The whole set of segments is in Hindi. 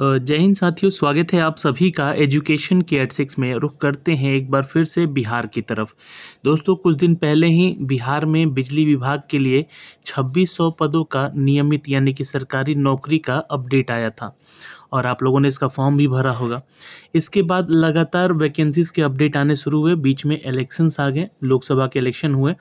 जय हिंद साथियों स्वागत है आप सभी का एजुकेशन के एट सिक्स में रुख करते हैं एक बार फिर से बिहार की तरफ दोस्तों कुछ दिन पहले ही बिहार में बिजली विभाग के लिए 2600 पदों का नियमित यानी कि सरकारी नौकरी का अपडेट आया था और आप लोगों ने इसका फॉर्म भी भरा होगा इसके बाद लगातार वैकेंसीज़ के अपडेट आने शुरू हुए बीच में इलेक्शंस आ गए लोकसभा के इलेक्शन हुए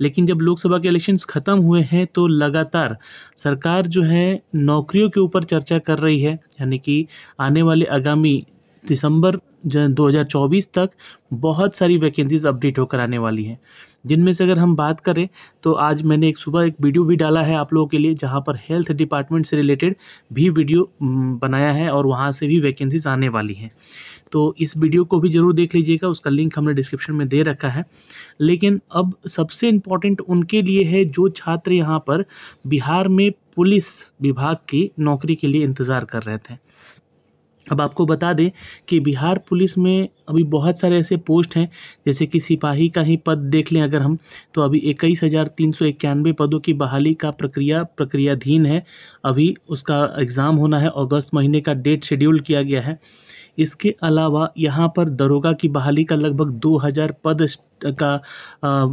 लेकिन जब लोकसभा के इलेक्शंस ख़त्म हुए हैं तो लगातार सरकार जो है नौकरियों के ऊपर चर्चा कर रही है यानी कि आने वाले आगामी दिसंबर दो तक बहुत सारी वैकेंसीज अपडेट होकर आने वाली हैं जिनमें से अगर हम बात करें तो आज मैंने एक सुबह एक वीडियो भी डाला है आप लोगों के लिए जहाँ पर हेल्थ डिपार्टमेंट से रिलेटेड भी वीडियो बनाया है और वहाँ से भी वैकेंसीज आने वाली हैं तो इस वीडियो को भी ज़रूर देख लीजिएगा उसका लिंक हमने डिस्क्रिप्शन में दे रखा है लेकिन अब सबसे इम्पॉर्टेंट उनके लिए है जो छात्र यहाँ पर बिहार में पुलिस विभाग की नौकरी के लिए इंतज़ार कर रहे थे अब आपको बता दें कि बिहार पुलिस में अभी बहुत सारे ऐसे पोस्ट हैं जैसे कि सिपाही का ही पद देख लें अगर हम तो अभी इक्कीस हज़ार तीन सौ इक्यानवे पदों की बहाली का प्रक्रिया प्रक्रियाधीन है अभी उसका एग्ज़ाम होना है अगस्त महीने का डेट शेड्यूल किया गया है इसके अलावा यहाँ पर दरोगा की बहाली का लगभग 2000 पद का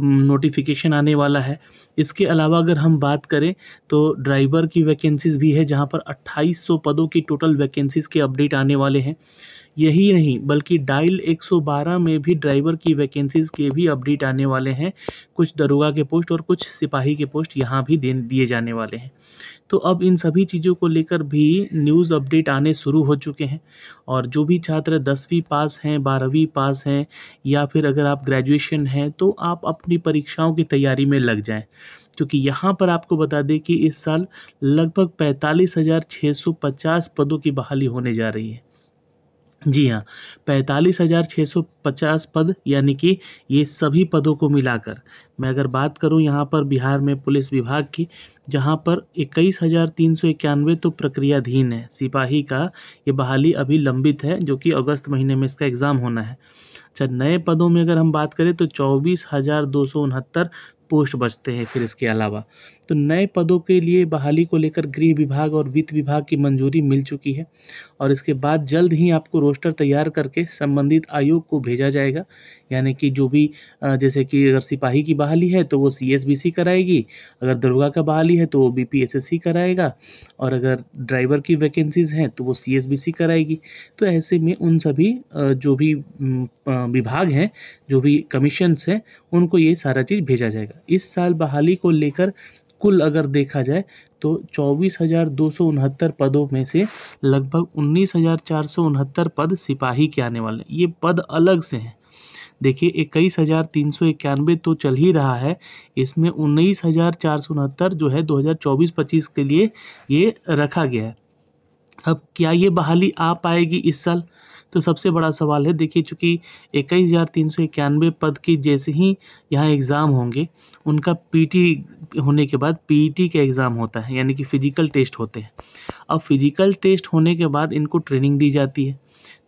नोटिफिकेशन आने वाला है इसके अलावा अगर हम बात करें तो ड्राइवर की वैकेंसीज भी है जहाँ पर 2800 पदों की टोटल वैकेंसीज के अपडेट आने वाले हैं यही नहीं बल्कि डायल 112 में भी ड्राइवर की वैकेंसीज़ के भी अपडेट आने वाले हैं कुछ दरोगा के पोस्ट और कुछ सिपाही के पोस्ट यहाँ भी दिए जाने वाले हैं तो अब इन सभी चीज़ों को लेकर भी न्यूज़ अपडेट आने शुरू हो चुके हैं और जो भी छात्र दसवीं पास हैं बारहवीं पास हैं या फिर अगर आप ग्रेजुएशन हैं तो आप अपनी परीक्षाओं की तैयारी में लग जाएं क्योंकि यहाँ पर आपको बता दें कि इस साल लगभग पैंतालीस हज़ार छः सौ पचास पदों की बहाली होने जा रही है जी हाँ पैंतालीस हज़ार छः सौ पचास पद यानी कि ये सभी पदों को मिलाकर मैं अगर बात करूँ यहाँ पर बिहार में पुलिस विभाग की जहाँ पर इक्कीस हज़ार तीन सौ इक्यानवे तो प्रक्रियाधीन है सिपाही का ये बहाली अभी लंबित है जो कि अगस्त महीने में इसका एग्ज़ाम होना है अच्छा नए पदों में अगर हम बात करें तो चौबीस हज़ार दो सौ उनहत्तर पोस्ट बचते हैं फिर इसके अलावा तो नए पदों के लिए बहाली को लेकर गृह विभाग और वित्त विभाग की मंजूरी मिल चुकी है और इसके बाद जल्द ही आपको रोस्टर तैयार करके संबंधित आयोग को भेजा जाएगा यानी कि जो भी जैसे कि अगर सिपाही की बहाली है तो वो सी कराएगी अगर दरोगा का बहाली है तो वो बी कराएगा और अगर ड्राइवर की वैकेंसीज़ हैं तो वो सी कराएगी तो ऐसे में उन सभी जो भी विभाग हैं जो भी कमीशन्स हैं उनको ये सारा चीज़ भेजा जाएगा इस साल बहाली को लेकर कुल अगर देखा जाए तो चौबीस हज़ार दो सौ उनहत्तर पदों में से लगभग उन्नीस हज़ार चार सौ उनहत्तर पद सिपाही के आने वाले हैं ये पद अलग से हैं देखिए इक्कीस हज़ार तीन सौ इक्यानवे तो चल ही रहा है इसमें उन्नीस हज़ार चार सौ उनहत्तर जो है दो हज़ार चौबीस पच्चीस के लिए ये रखा गया है अब क्या ये बहाली आ पाएगी इस साल तो सबसे बड़ा सवाल है देखिए चूँकि इक्कीस हज़ार तीन सौ इक्यानवे पद के जैसे ही यहाँ एग्ज़ाम होंगे उनका पीटी होने के बाद पीटी e का एग्ज़ाम होता है यानी कि फ़िज़िकल टेस्ट होते हैं अब फिज़िकल टेस्ट होने के बाद इनको ट्रेनिंग दी जाती है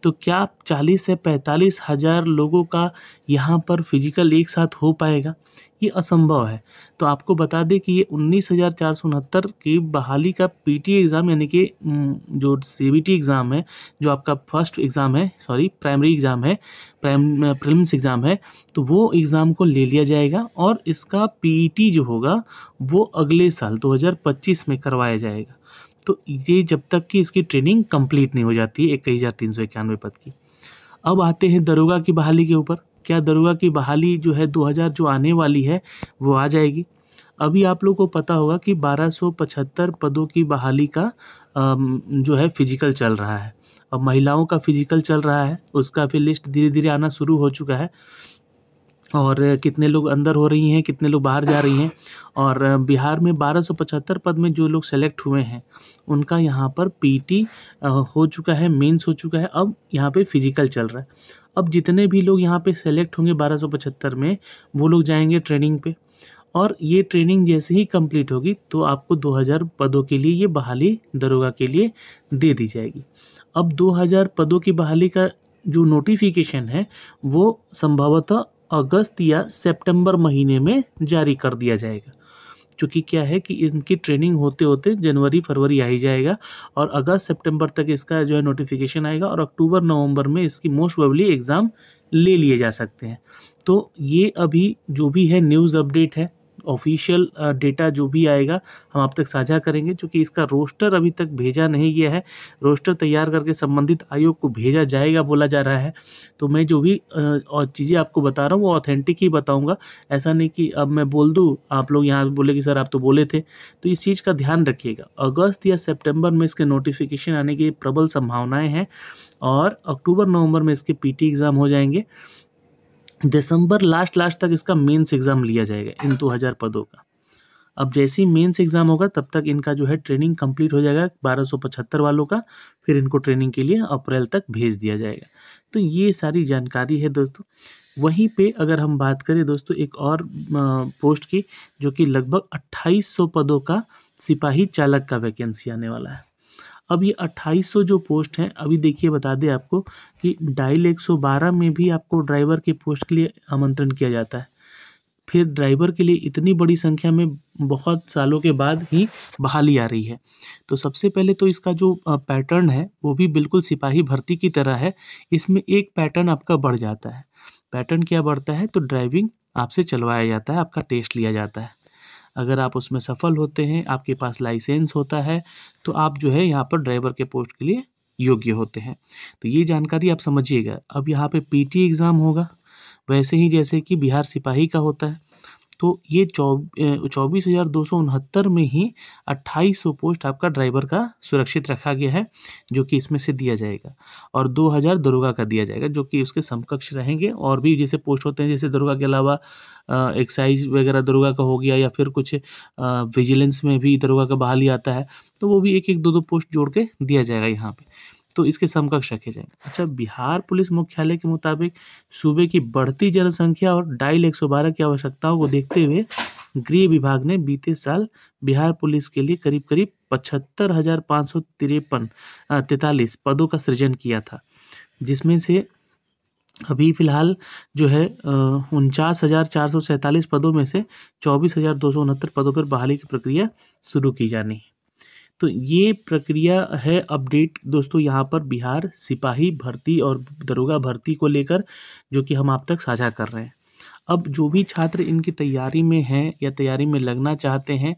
तो क्या चालीस से पैंतालीस हज़ार लोगों का यहाँ पर फिजिकल एक साथ हो पाएगा ये असंभव है तो आपको बता दें कि ये उन्नीस हज़ार चार सौ उनहत्तर की बहाली का पीटी एग्ज़ाम यानी कि जो सीबीटी एग्ज़ाम है जो आपका फर्स्ट एग्ज़ाम है सॉरी प्राइमरी एग्ज़ाम है प्राइम प्रिलिम्स एग्ज़ाम है तो वो एग्ज़ाम को ले लिया जाएगा और इसका पीटी e जो होगा वो अगले साल 2025 में करवाया जाएगा तो ये जब तक कि इसकी ट्रेनिंग कंप्लीट नहीं हो जाती है इक्कीस हज़ार तीन सौ इक्यानवे पद की अब आते हैं दरोगा की बहाली के ऊपर क्या दरोगा की बहाली जो है दो हज़ार जो आने वाली है वो आ जाएगी अभी आप लोग को पता होगा कि बारह सौ पचहत्तर पदों की बहाली का जो है फिजिकल चल रहा है अब महिलाओं का फिजिकल चल रहा है उसका फिर लिस्ट धीरे धीरे आना शुरू हो चुका है और कितने लोग अंदर हो रही हैं कितने लोग बाहर जा रही हैं और बिहार में बारह सौ पचहत्तर पद में जो लोग सेलेक्ट हुए हैं उनका यहाँ पर पीटी हो चुका है मेंस हो चुका है अब यहाँ पे फिजिकल चल रहा है अब जितने भी लोग यहाँ पे सेलेक्ट होंगे बारह सौ पचहत्तर में वो लोग जाएंगे ट्रेनिंग पे और ये ट्रेनिंग जैसे ही कम्प्लीट होगी तो आपको दो पदों के लिए ये बहाली दरोगा के लिए दे दी जाएगी अब दो पदों की बहाली का जो नोटिफिकेशन है वो संभवतः अगस्त या सितंबर महीने में जारी कर दिया जाएगा चूँकि क्या है कि इनकी ट्रेनिंग होते होते जनवरी फरवरी आ ही जाएगा और अगस्त सितंबर तक इसका जो है नोटिफिकेशन आएगा और अक्टूबर नवंबर में इसकी मोस्ट वबली एग्ज़ाम ले लिए जा सकते हैं तो ये अभी जो भी है न्यूज़ अपडेट है ऑफिशियल डेटा uh, जो भी आएगा हम आप तक साझा करेंगे क्योंकि इसका रोस्टर अभी तक भेजा नहीं गया है रोस्टर तैयार करके संबंधित आयोग को भेजा जाएगा बोला जा रहा है तो मैं जो भी uh, और चीज़ें आपको बता रहा हूँ वो ऑथेंटिक ही बताऊँगा ऐसा नहीं कि अब मैं बोल दूँ आप लोग यहाँ बोले कि सर आप तो बोले थे तो इस चीज़ का ध्यान रखिएगा अगस्त या सेप्टेम्बर में इसके नोटिफिकेशन आने की प्रबल संभावनाएँ हैं और अक्टूबर नवंबर में इसके पीटी एग्ज़ाम हो जाएंगे दिसंबर लास्ट लास्ट तक इसका मेंस एग्ज़ाम लिया जाएगा इन दो हज़ार पदों का अब जैसे ही मेंस एग्ज़ाम होगा तब तक इनका जो है ट्रेनिंग कंप्लीट हो जाएगा बारह वालों का फिर इनको ट्रेनिंग के लिए अप्रैल तक भेज दिया जाएगा तो ये सारी जानकारी है दोस्तों वहीं पे अगर हम बात करें दोस्तों एक और पोस्ट की जो कि लगभग 2800 पदों का सिपाही चालक का वैकेंसी आने वाला है अब ये 2800 जो पोस्ट हैं अभी देखिए बता दें आपको कि डायल 112 में भी आपको ड्राइवर के पोस्ट के लिए आमंत्रण किया जाता है फिर ड्राइवर के लिए इतनी बड़ी संख्या में बहुत सालों के बाद ही बहाली आ रही है तो सबसे पहले तो इसका जो पैटर्न है वो भी बिल्कुल सिपाही भर्ती की तरह है इसमें एक पैटर्न आपका बढ़ जाता है पैटर्न क्या बढ़ता है तो ड्राइविंग आपसे चलवाया जाता है आपका टेस्ट लिया जाता है अगर आप उसमें सफल होते हैं आपके पास लाइसेंस होता है तो आप जो है यहाँ पर ड्राइवर के पोस्ट के लिए योग्य होते हैं तो ये जानकारी आप समझिएगा अब यहाँ पे पीटी एग्ज़ाम होगा वैसे ही जैसे कि बिहार सिपाही का होता है तो ये चौबीस हज़ार दो सौ उनहत्तर में ही अट्ठाईस सौ पोस्ट आपका ड्राइवर का सुरक्षित रखा गया है जो कि इसमें से दिया जाएगा और दो हज़ार दरोगा का दिया जाएगा जो कि उसके समकक्ष रहेंगे और भी जैसे पोस्ट होते हैं जैसे दरोगा के अलावा एक्साइज वगैरह दरोगा का हो गया या फिर कुछ विजिलेंस में भी दरोगा का बहाली आता है तो वो भी एक एक दो दो पोस्ट जोड़ के दिया जाएगा यहाँ पर तो इसके समकक्ष रखे जाएंगे अच्छा बिहार पुलिस मुख्यालय के मुताबिक सूबे की बढ़ती जनसंख्या और डाइल 112 की आवश्यकताओं को देखते हुए गृह विभाग ने बीते साल बिहार पुलिस के लिए करीब करीब पचहत्तर हज़ार पाँच सौ तिरपन तैंतालीस पदों का सृजन किया था जिसमें से अभी फ़िलहाल जो है उनचास हज़ार चार सौ सैंतालीस पदों में से चौबीस हज़ार दो सौ उनहत्तर पदों पर बहाली की प्रक्रिया शुरू की जानी है तो ये प्रक्रिया है अपडेट दोस्तों यहाँ पर बिहार सिपाही भर्ती और दरोगा भर्ती को लेकर जो कि हम आप तक साझा कर रहे हैं अब जो भी छात्र इनकी तैयारी में हैं या तैयारी में लगना चाहते हैं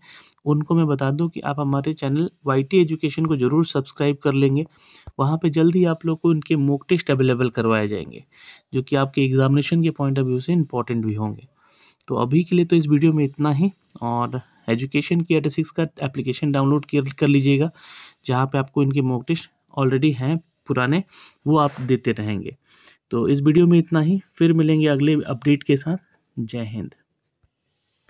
उनको मैं बता दूं कि आप हमारे चैनल वाई टी एजुकेशन को ज़रूर सब्सक्राइब कर लेंगे वहाँ पे जल्द ही आप लोग को इनके मोक टेस्ट अवेलेबल करवाए जाएंगे जो कि आपके एग्जामिनेशन के पॉइंट ऑफ व्यू से इम्पॉर्टेंट भी होंगे तो अभी के लिए तो इस वीडियो में इतना ही और एजुकेशन की एट सिक्स का एप्लीकेशन डाउनलोड कर लीजिएगा जहाँ पे आपको इनके मॉक टेस्ट ऑलरेडी हैं पुराने वो आप देते रहेंगे तो इस वीडियो में इतना ही फिर मिलेंगे अगले अपडेट के साथ जय हिंद